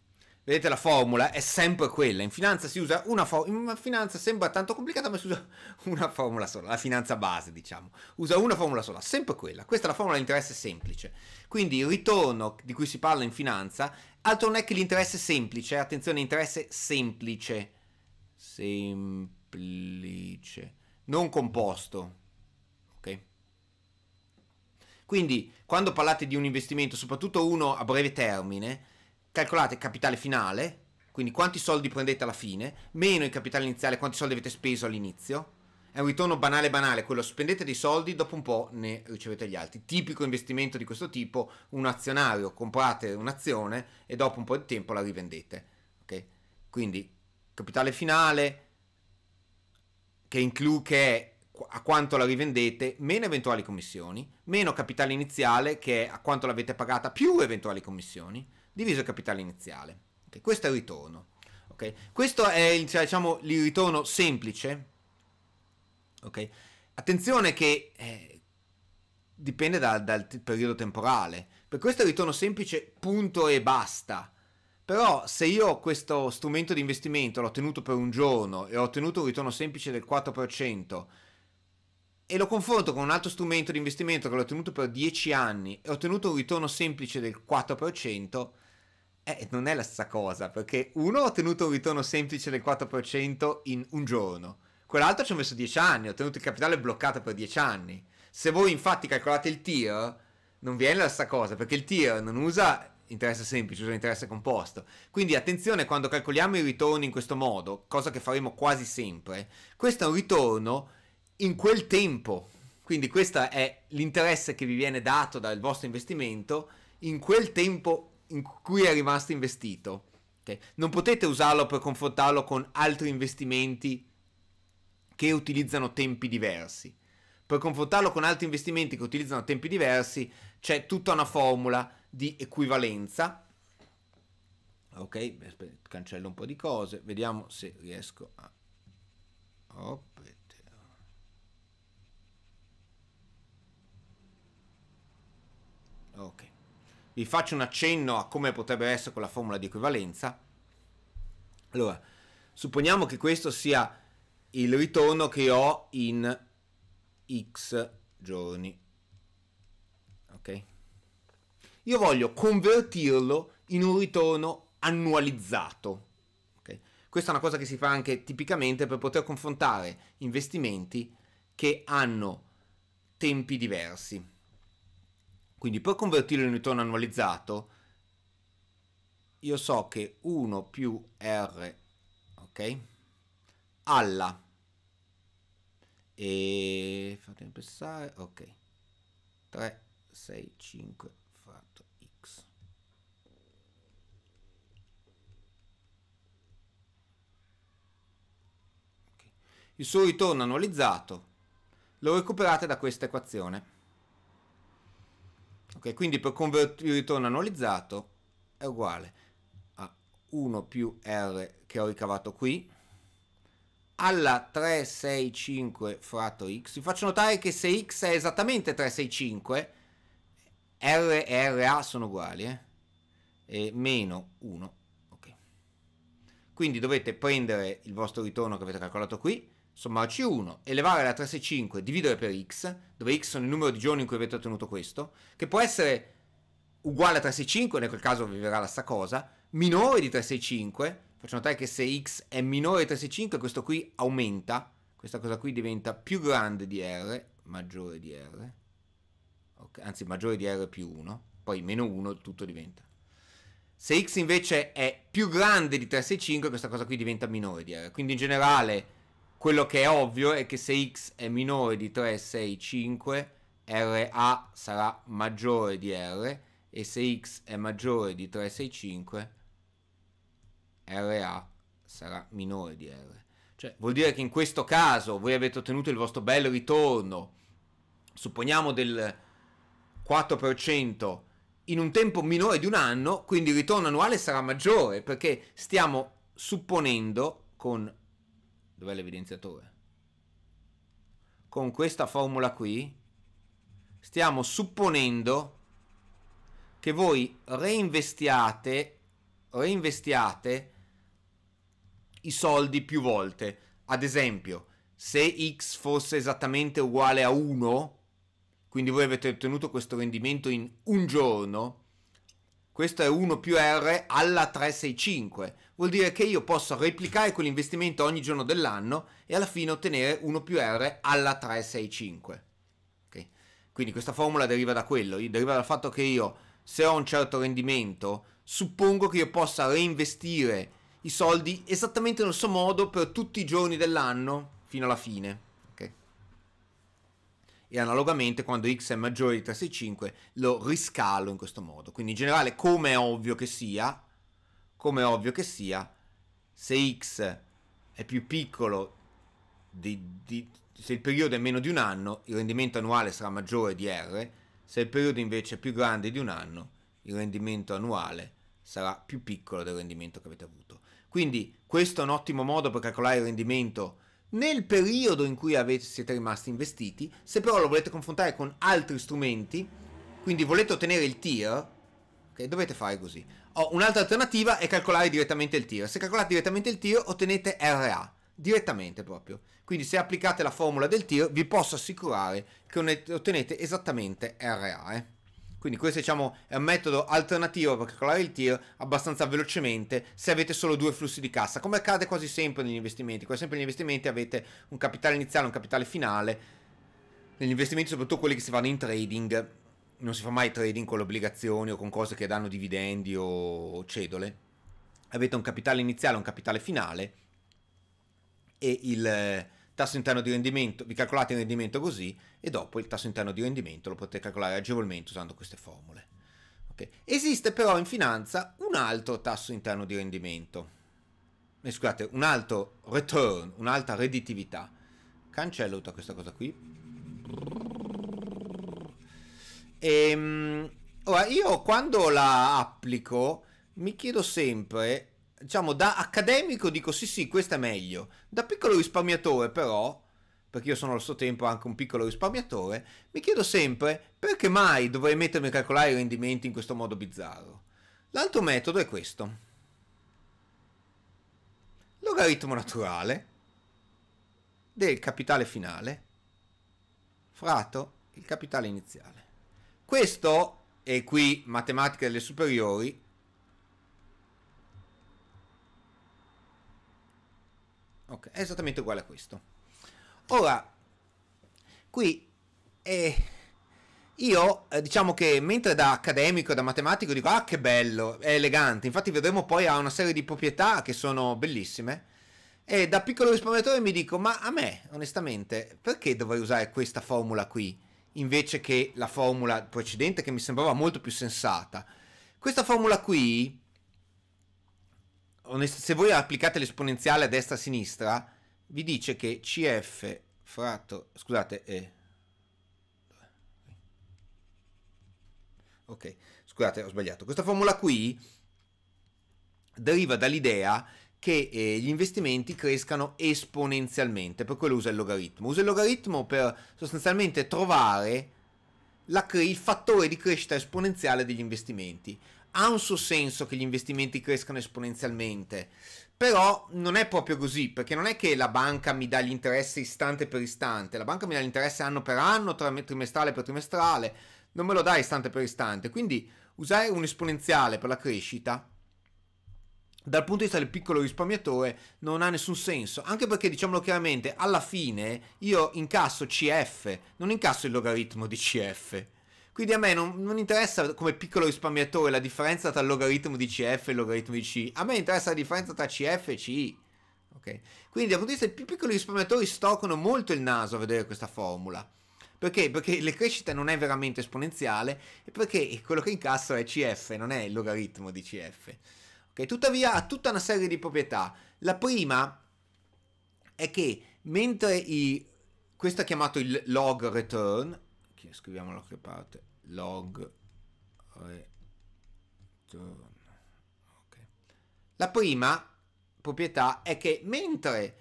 Vedete la formula è sempre quella. In finanza si usa una formula. In finanza sembra tanto complicata, ma si usa una formula sola. La finanza base, diciamo. Usa una formula sola, sempre quella. Questa è la formula di interesse semplice. Quindi il ritorno di cui si parla in finanza, altro non è che l'interesse semplice. Eh, attenzione, interesse semplice. Semplice. Non composto. Quindi quando parlate di un investimento, soprattutto uno a breve termine, calcolate capitale finale, quindi quanti soldi prendete alla fine, meno il capitale iniziale, quanti soldi avete speso all'inizio. È un ritorno banale banale, quello spendete dei soldi, dopo un po' ne ricevete gli altri. Tipico investimento di questo tipo, un azionario, comprate un'azione e dopo un po' di tempo la rivendete. Okay? Quindi capitale finale, che, inclu- che è a quanto la rivendete, meno eventuali commissioni, meno capitale iniziale che è a quanto l'avete pagata più eventuali commissioni, diviso il capitale iniziale. Okay, questo è il ritorno. Okay. Questo è il, cioè, diciamo, il ritorno semplice. Okay. Attenzione che eh, dipende da, dal periodo temporale. Per questo è il ritorno semplice, punto e basta. Però se io questo strumento di investimento l'ho tenuto per un giorno e ho ottenuto un ritorno semplice del 4%, e lo confronto con un altro strumento di investimento che l'ho tenuto per 10 anni e ho ottenuto un ritorno semplice del 4%, eh, non è la stessa cosa, perché uno ha ottenuto un ritorno semplice del 4% in un giorno, quell'altro ci ho messo 10 anni, ho ottenuto il capitale bloccato per 10 anni. Se voi infatti calcolate il tier, non viene la stessa cosa, perché il tier non usa interesse semplice, usa interesse composto. Quindi attenzione quando calcoliamo i ritorni in questo modo, cosa che faremo quasi sempre, questo è un ritorno in quel tempo. Quindi questo è l'interesse che vi viene dato dal vostro investimento in quel tempo in cui è rimasto investito. Okay? Non potete usarlo per confrontarlo con altri investimenti che utilizzano tempi diversi. Per confrontarlo con altri investimenti che utilizzano tempi diversi c'è tutta una formula di equivalenza. Ok, cancello un po' di cose, vediamo se riesco a... Ok. Oh, Ok. Vi faccio un accenno a come potrebbe essere quella formula di equivalenza. Allora, supponiamo che questo sia il ritorno che ho in x giorni. Ok? Io voglio convertirlo in un ritorno annualizzato. Okay? Questa è una cosa che si fa anche tipicamente per poter confrontare investimenti che hanno tempi diversi. Quindi per convertirlo in ritorno annualizzato? Io so che 1 più R, ok? Alla. E fatemi pensare, ok. 3, 6, 5 fratto x. Okay. Il suo ritorno annualizzato lo recuperate da questa equazione. Ok, quindi per convertire il ritorno analizzato è uguale a 1 più R che ho ricavato qui alla 365 fratto x. Vi faccio notare che se x è esattamente 365, r e ra sono uguali, eh? e meno 1. Quindi dovete prendere il vostro ritorno che avete calcolato qui, sommarci 1, elevare alla 365, dividere per x, dove x sono il numero di giorni in cui avete ottenuto questo, che può essere uguale a 365, nel quel caso vi verrà la stessa cosa, minore di 365, facciamo notare che se x è minore di 365 questo qui aumenta, questa cosa qui diventa più grande di r, maggiore di r, okay, anzi maggiore di r più 1, poi meno 1 tutto diventa. Se x invece è più grande di 365 questa cosa qui diventa minore di r, quindi in generale quello che è ovvio è che se x è minore di 3, 6, 5, RA sarà maggiore di R e se x è maggiore di 3, 6, 5, RA sarà minore di R. Cioè, vuol dire che in questo caso voi avete ottenuto il vostro bel ritorno, supponiamo del 4%, in un tempo minore di un anno, quindi il ritorno annuale sarà maggiore, perché stiamo supponendo con Dov'è l'evidenziatore? Con questa formula qui stiamo supponendo che voi reinvestiate, reinvestiate i soldi più volte. Ad esempio, se x fosse esattamente uguale a 1, quindi voi avete ottenuto questo rendimento in un giorno, questo è 1 più r alla 365 vuol dire che io posso replicare quell'investimento ogni giorno dell'anno e alla fine ottenere 1 più R alla 365. Okay? Quindi questa formula deriva da quello, deriva dal fatto che io se ho un certo rendimento suppongo che io possa reinvestire i soldi esattamente nello stesso modo per tutti i giorni dell'anno fino alla fine. E analogamente quando x è maggiore di 365 lo riscalo in questo modo. Quindi in generale come è ovvio che sia, come ovvio che sia, se x è più piccolo di, di, se il periodo è meno di un anno, il rendimento annuale sarà maggiore di r, se il periodo invece è più grande di un anno, il rendimento annuale sarà più piccolo del rendimento che avete avuto. Quindi questo è un ottimo modo per calcolare il rendimento nel periodo in cui avete, siete rimasti investiti, se però lo volete confrontare con altri strumenti, quindi volete ottenere il tier, Okay, dovete fare così. Oh, un'altra alternativa è calcolare direttamente il tiro. Se calcolate direttamente il tiro ottenete RA, direttamente proprio. Quindi se applicate la formula del tiro vi posso assicurare che ottenete esattamente RA. Eh. Quindi questo diciamo, è un metodo alternativo per calcolare il tiro abbastanza velocemente se avete solo due flussi di cassa, come accade quasi sempre negli investimenti. Quasi sempre negli investimenti avete un capitale iniziale e un capitale finale. Negli investimenti, soprattutto quelli che si fanno in trading, non si fa mai trading con le obbligazioni o con cose che danno dividendi o cedole. Avete un capitale iniziale, un capitale finale e il eh, tasso interno di rendimento, vi calcolate il rendimento così e dopo il tasso interno di rendimento lo potete calcolare agevolmente usando queste formule. Okay. Esiste però in finanza un altro tasso interno di rendimento, eh, scusate, un altro return, un'altra redditività. Cancello tutta questa cosa qui e, ehm, ora, io quando la applico mi chiedo sempre, diciamo da accademico dico sì sì, questa è meglio, da piccolo risparmiatore però, perché io sono allo stesso tempo anche un piccolo risparmiatore, mi chiedo sempre perché mai dovrei mettermi a calcolare i rendimenti in questo modo bizzarro. L'altro metodo è questo. Logaritmo naturale del capitale finale fratto il capitale iniziale. Questo, è qui matematica delle superiori, ok, è esattamente uguale a questo. Ora, qui eh, io eh, diciamo che mentre da accademico, da matematico dico ah che bello, è elegante, infatti vedremo poi ha una serie di proprietà che sono bellissime, e da piccolo risparmiatore mi dico ma a me onestamente perché dovrei usare questa formula qui? invece che la formula precedente che mi sembrava molto più sensata. Questa formula qui, onest- se voi applicate l'esponenziale a destra e a sinistra, vi dice che CF fratto, scusate, eh, ok, scusate ho sbagliato, questa formula qui deriva dall'idea che eh, gli investimenti crescano esponenzialmente, per quello usa il logaritmo. Usa il logaritmo per sostanzialmente trovare cre- il fattore di crescita esponenziale degli investimenti. Ha un suo senso che gli investimenti crescano esponenzialmente, però non è proprio così, perché non è che la banca mi dà gli interessi istante per istante, la banca mi dà gli interessi anno per anno, trimestrale per trimestrale, non me lo dà istante per istante, quindi usare un esponenziale per la crescita dal punto di vista del piccolo risparmiatore non ha nessun senso, anche perché diciamolo chiaramente, alla fine io incasso CF, non incasso il logaritmo di CF. Quindi a me non, non, interessa come piccolo risparmiatore la differenza tra il logaritmo di CF e il logaritmo di C, a me interessa la differenza tra CF e CI. Okay? Quindi dal punto di vista dei più piccoli risparmiatori stoccano molto il naso a vedere questa formula. Perché? Perché la crescita non è veramente esponenziale e perché quello che incasso è CF, non è il logaritmo di CF che tuttavia ha tutta una serie di proprietà. La prima è che mentre i, questo è chiamato il log return, scriviamolo che parte, log return. Okay. La prima proprietà è che mentre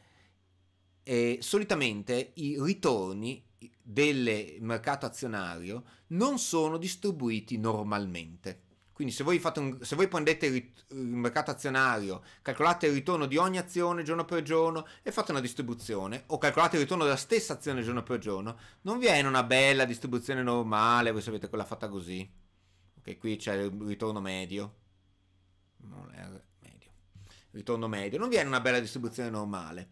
eh, solitamente i ritorni del mercato azionario non sono distribuiti normalmente. Quindi se voi, un, se voi prendete il, il, mercato azionario, calcolate il ritorno di ogni azione giorno per giorno e fate una distribuzione, o calcolate il ritorno della stessa azione giorno per giorno, non vi è una bella distribuzione normale, voi sapete quella fatta così. Ok, qui c'è il ritorno medio. Non R, medio. Ritorno medio. Non vi è una bella distribuzione normale.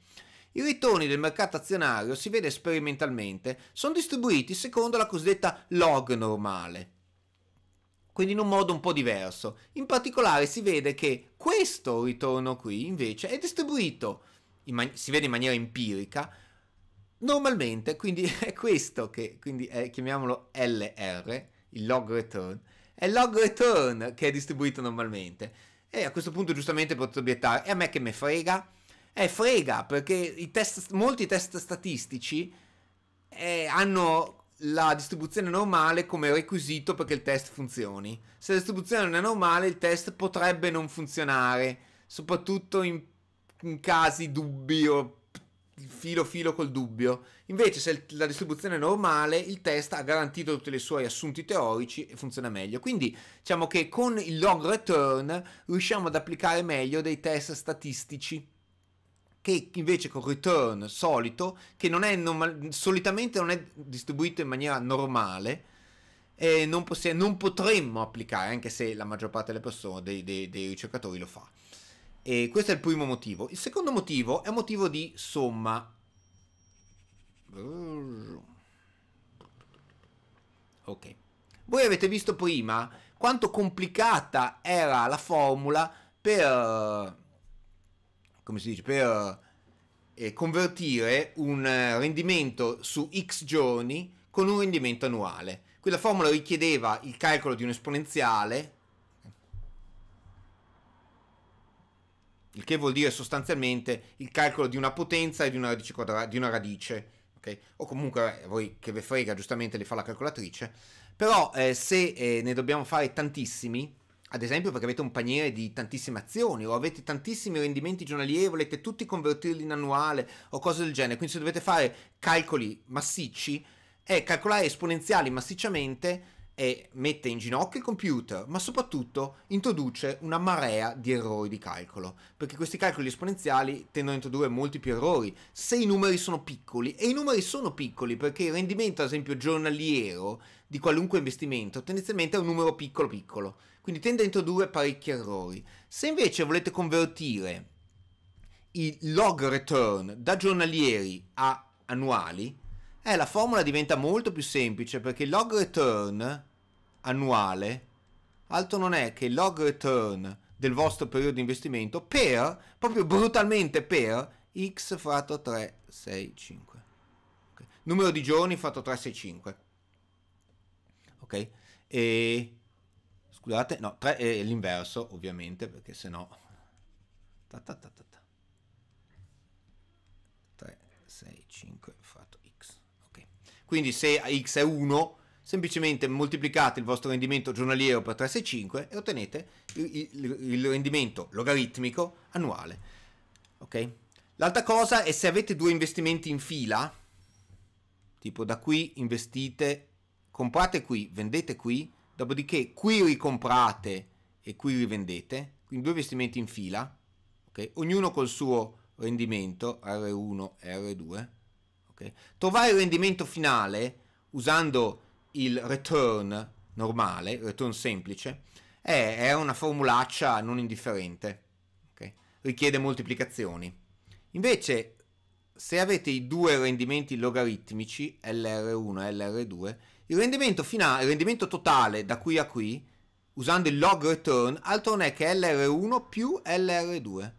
I ritorni del mercato azionario, si vede sperimentalmente, sono distribuiti secondo la cosiddetta log normale quindi in un modo un po' diverso. In particolare si vede che questo ritorno qui invece è distribuito, man- si vede in maniera empirica, normalmente, quindi è questo che, quindi è, chiamiamolo LR, il log return, è il log return che è distribuito normalmente. E a questo punto giustamente potete obiettare, è a me che me frega? Eh, frega, perché test, molti test statistici eh, hanno la distribuzione normale come requisito perché il test funzioni. Se la distribuzione non è normale, il test potrebbe non funzionare, soprattutto in, in casi dubbi o filo filo col dubbio. Invece, se la distribuzione è normale, il test ha garantito tutti i suoi assunti teorici e funziona meglio. Quindi, diciamo che con il log return riusciamo ad applicare meglio dei test statistici che invece con return solito, che non è normal- solitamente non è distribuito in maniera normale, eh, non, possi- non, potremmo applicare, anche se la maggior parte delle persone, dei, dei, dei ricercatori lo fa. E questo è il primo motivo. Il secondo motivo è motivo di somma. Ok. Voi avete visto prima quanto complicata era la formula per come si dice, per eh, convertire un eh, rendimento su x giorni con un rendimento annuale. Qui la formula richiedeva il calcolo di un esponenziale, il che vuol dire sostanzialmente il calcolo di una potenza e di una radice, quadra- di una radice Okay. o comunque eh, voi che ve frega giustamente li fa la calcolatrice, però eh, se eh, ne dobbiamo fare tantissimi, ad esempio perché avete un paniere di tantissime azioni o avete tantissimi rendimenti giornalieri, volete tutti convertirli in annuale o cose del genere, quindi se dovete fare calcoli massicci è calcolare esponenziali massicciamente e mette in ginocchio il computer, ma soprattutto introduce una marea di errori di calcolo, perché questi calcoli esponenziali tendono a introdurre molti più errori se i numeri sono piccoli, e i numeri sono piccoli perché il rendimento, ad esempio, giornaliero di qualunque investimento tendenzialmente è un numero piccolo piccolo quindi tende a introdurre parecchi errori. Se invece volete convertire i log return da giornalieri a annuali, eh, la formula diventa molto più semplice perché il log return annuale altro non è che il log return del vostro periodo di investimento per, proprio brutalmente per, x fratto 3, 6, 5. Okay. Numero di giorni fratto 3, 6, 5. Ok? E Scusate, no, 3 è l'inverso ovviamente perché se no... 3, 6, 5 fratto x. Okay. Quindi se x è 1, semplicemente moltiplicate il vostro rendimento giornaliero per 365 e ottenete il, il, il rendimento logaritmico annuale. Ok? L'altra cosa è se avete due investimenti in fila, tipo da qui investite, comprate qui, vendete qui, dopodiché qui ricomprate e qui rivendete, quindi due investimenti in fila, okay? ognuno col suo rendimento R1 e R2. Okay? Trovare il rendimento finale usando il return normale, return semplice, è, è una formulaccia non indifferente, okay? richiede moltiplicazioni. Invece, se avete i due rendimenti logaritmici, LR1 e LR2, il rendimento, finale, il rendimento totale da qui a qui, usando il log return, altro non è che LR1 più LR2.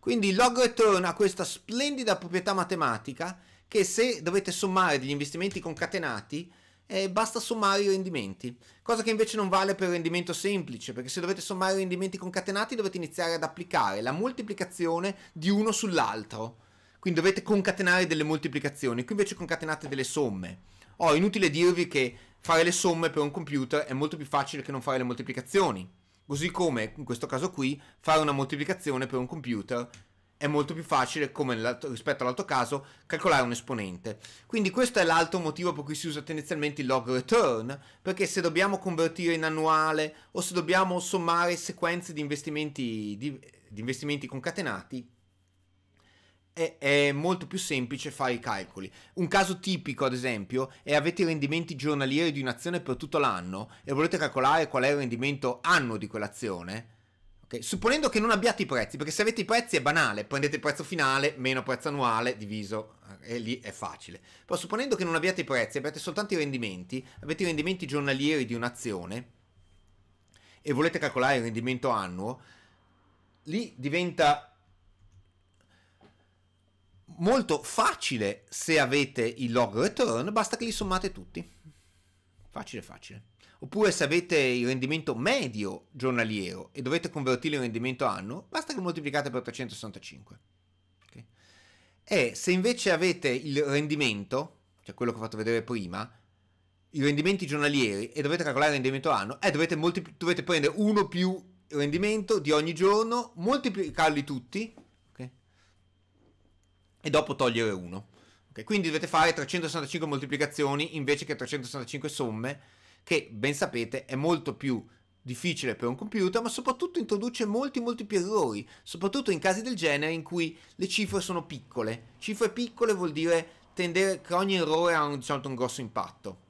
Quindi il log return ha questa splendida proprietà matematica che se dovete sommare degli investimenti concatenati, eh, basta sommare i rendimenti. Cosa che invece non vale per il rendimento semplice, perché se dovete sommare i rendimenti concatenati dovete iniziare ad applicare la moltiplicazione di uno sull'altro. Quindi dovete concatenare delle moltiplicazioni, qui invece concatenate delle somme. Oh, inutile dirvi che fare le somme per un computer è molto più facile che non fare le moltiplicazioni. Così come in questo caso qui fare una moltiplicazione per un computer è molto più facile, come rispetto all'altro caso, calcolare un esponente. Quindi questo è l'altro motivo per cui si usa tendenzialmente il log return, perché se dobbiamo convertire in annuale o se dobbiamo sommare sequenze di investimenti, di, di investimenti concatenati, è, è molto più semplice fare i calcoli. Un caso tipico, ad esempio, è avete i rendimenti giornalieri di un'azione per tutto l'anno e volete calcolare qual è il rendimento anno di quell'azione. Okay. Supponendo che non abbiate i prezzi, perché se avete i prezzi è banale, prendete il prezzo finale meno prezzo annuale diviso eh, e lì è facile. Però supponendo che non abbiate i prezzi, abbiate soltanto i rendimenti, avete i rendimenti giornalieri di un'azione e volete calcolare il rendimento annuo, lì diventa molto facile se avete il log return, basta che li sommate tutti. Facile, facile. Oppure se avete il rendimento medio giornaliero e dovete convertirlo in rendimento anno, basta che moltiplicate per 365. Okay. E se invece avete il rendimento, cioè quello che ho fatto vedere prima, i rendimenti giornalieri e dovete calcolare il rendimento anno, eh, dovete, dovete prendere uno più rendimento di ogni giorno, moltiplicarli tutti e dopo togliere 1. Okay, quindi dovete fare 365 moltiplicazioni invece che 365 somme, che ben sapete è molto più difficile per un computer, ma soprattutto introduce molti molti più errori, soprattutto in casi del genere in cui le cifre sono piccole. Cifre piccole vuol dire tendere che ogni errore ha un, diciamo, un grosso impatto.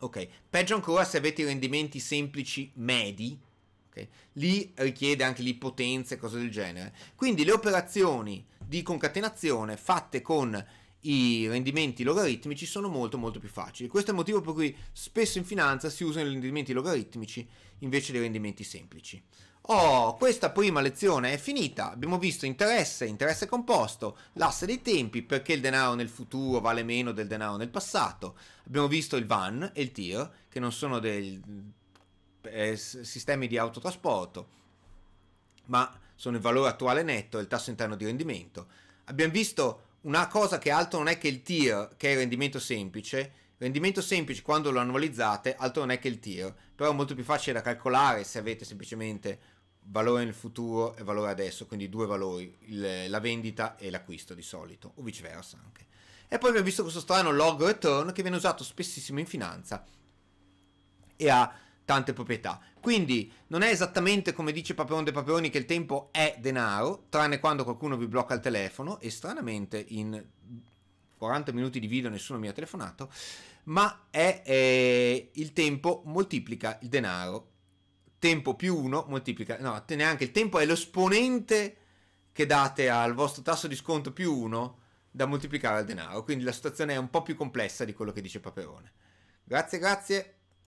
Ok, peggio ancora se avete i rendimenti semplici medi, okay, lì richiede anche lì potenze e cose del genere. Quindi le operazioni di concatenazione fatte con i rendimenti logaritmici sono molto molto più facili. Questo è il motivo per cui spesso in finanza si usano i rendimenti logaritmici invece dei rendimenti semplici. Oh, questa prima lezione è finita, abbiamo visto interesse, interesse composto, l'asse dei tempi, perché il denaro nel futuro vale meno del denaro nel passato, abbiamo visto il van e il tir, che non sono dei eh, sistemi di autotrasporto, ma sono il valore attuale netto e il tasso interno di rendimento. Abbiamo visto una cosa che altro non è che il TIR, che è il rendimento semplice. Rendimento semplice quando lo annualizzate, altro non è che il TIR, però è molto più facile da calcolare se avete semplicemente valore nel futuro e valore adesso, quindi due valori, il, la vendita e l'acquisto di solito, o viceversa anche. E poi abbiamo visto questo strano log return che viene usato spessissimo in finanza e ha tante proprietà. Quindi non è esattamente come dice Paperone De Paperoni che il tempo è denaro, tranne quando qualcuno vi blocca il telefono e stranamente in 40 minuti di video nessuno mi ha telefonato, ma è, eh, il tempo moltiplica il denaro. Tempo più uno moltiplica, no, neanche il tempo è l'esponente che date al vostro tasso di sconto più uno da moltiplicare al denaro. Quindi la situazione è un po' più complessa di quello che dice Paperone. Grazie, grazie.